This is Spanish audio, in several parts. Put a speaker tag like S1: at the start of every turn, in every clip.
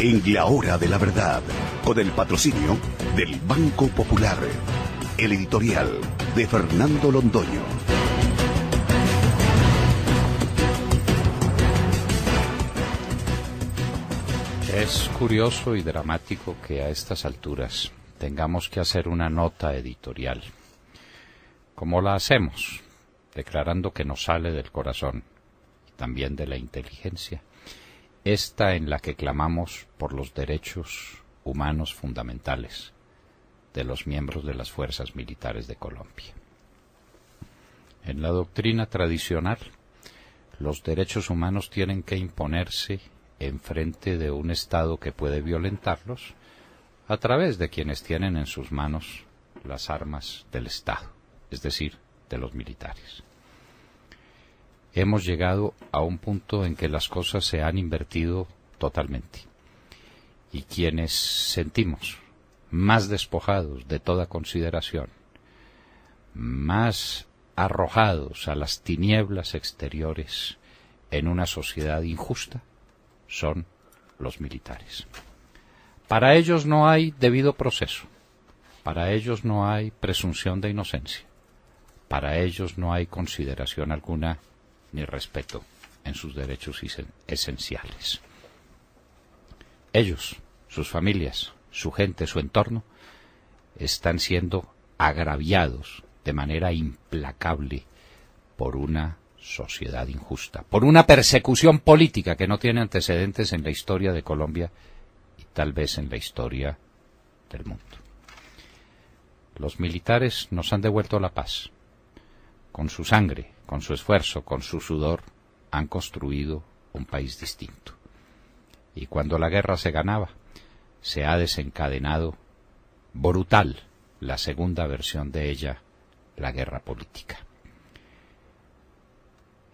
S1: En la hora de la verdad, con el patrocinio del Banco Popular, el editorial de Fernando Londoño. Es curioso y dramático que a estas alturas tengamos que hacer una nota editorial. ¿Cómo la hacemos? Declarando que nos sale del corazón, también de la inteligencia esta en la que clamamos por los derechos humanos fundamentales de los miembros de las fuerzas militares de Colombia. En la doctrina tradicional, los derechos humanos tienen que imponerse en frente de un Estado que puede violentarlos a través de quienes tienen en sus manos las armas del Estado, es decir, de los militares hemos llegado a un punto en que las cosas se han invertido totalmente. Y quienes sentimos más despojados de toda consideración, más arrojados a las tinieblas exteriores en una sociedad injusta, son los militares. Para ellos no hay debido proceso, para ellos no hay presunción de inocencia, para ellos no hay consideración alguna ni respeto en sus derechos esenciales. Ellos, sus familias, su gente, su entorno, están siendo agraviados de manera implacable por una sociedad injusta, por una persecución política que no tiene antecedentes en la historia de Colombia y tal vez en la historia del mundo. Los militares nos han devuelto la paz, con su sangre, con su esfuerzo, con su sudor, han construido un país distinto. Y cuando la guerra se ganaba, se ha desencadenado brutal la segunda versión de ella, la guerra política.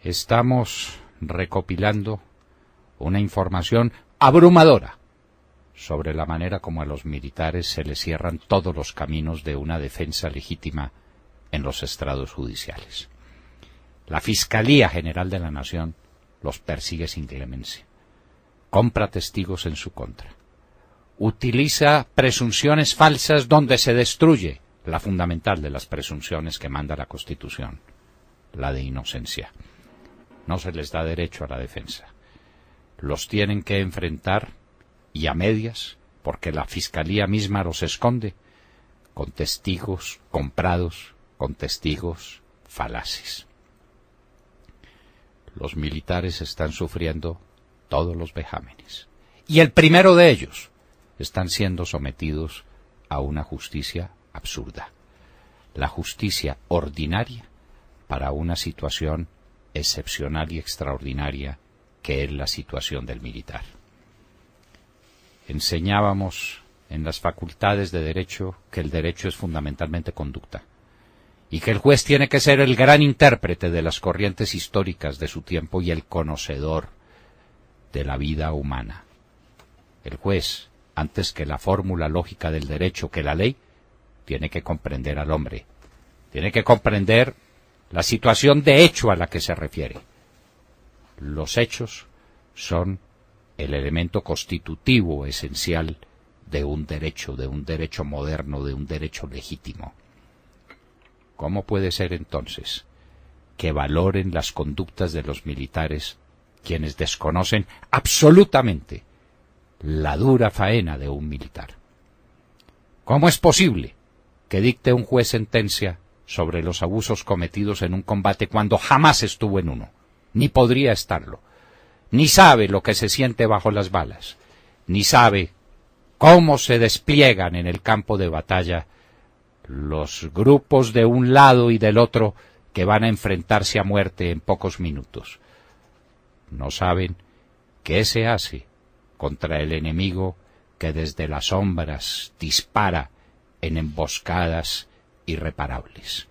S1: Estamos recopilando una información abrumadora sobre la manera como a los militares se les cierran todos los caminos de una defensa legítima en los estrados judiciales. La Fiscalía General de la Nación los persigue sin clemencia. Compra testigos en su contra. Utiliza presunciones falsas donde se destruye la fundamental de las presunciones que manda la Constitución, la de inocencia. No se les da derecho a la defensa. Los tienen que enfrentar y a medias, porque la Fiscalía misma los esconde, con testigos comprados con testigos falaces. Los militares están sufriendo todos los vejámenes. Y el primero de ellos están siendo sometidos a una justicia absurda. La justicia ordinaria para una situación excepcional y extraordinaria que es la situación del militar. Enseñábamos en las facultades de derecho que el derecho es fundamentalmente conducta y que el juez tiene que ser el gran intérprete de las corrientes históricas de su tiempo y el conocedor de la vida humana. El juez, antes que la fórmula lógica del derecho, que la ley, tiene que comprender al hombre, tiene que comprender la situación de hecho a la que se refiere. Los hechos son el elemento constitutivo esencial de un derecho, de un derecho moderno, de un derecho legítimo. ¿Cómo puede ser entonces que valoren las conductas de los militares quienes desconocen absolutamente la dura faena de un militar? ¿Cómo es posible que dicte un juez sentencia sobre los abusos cometidos en un combate cuando jamás estuvo en uno, ni podría estarlo, ni sabe lo que se siente bajo las balas, ni sabe cómo se despliegan en el campo de batalla los grupos de un lado y del otro que van a enfrentarse a muerte en pocos minutos. No saben qué se hace contra el enemigo que desde las sombras dispara en emboscadas irreparables.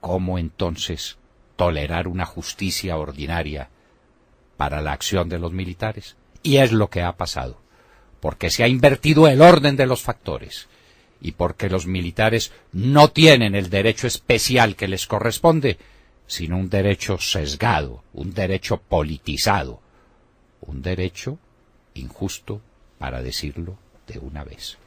S1: ¿Cómo entonces tolerar una justicia ordinaria para la acción de los militares? Y es lo que ha pasado, porque se ha invertido el orden de los factores y porque los militares no tienen el derecho especial que les corresponde, sino un derecho sesgado, un derecho politizado, un derecho injusto, para decirlo de una vez.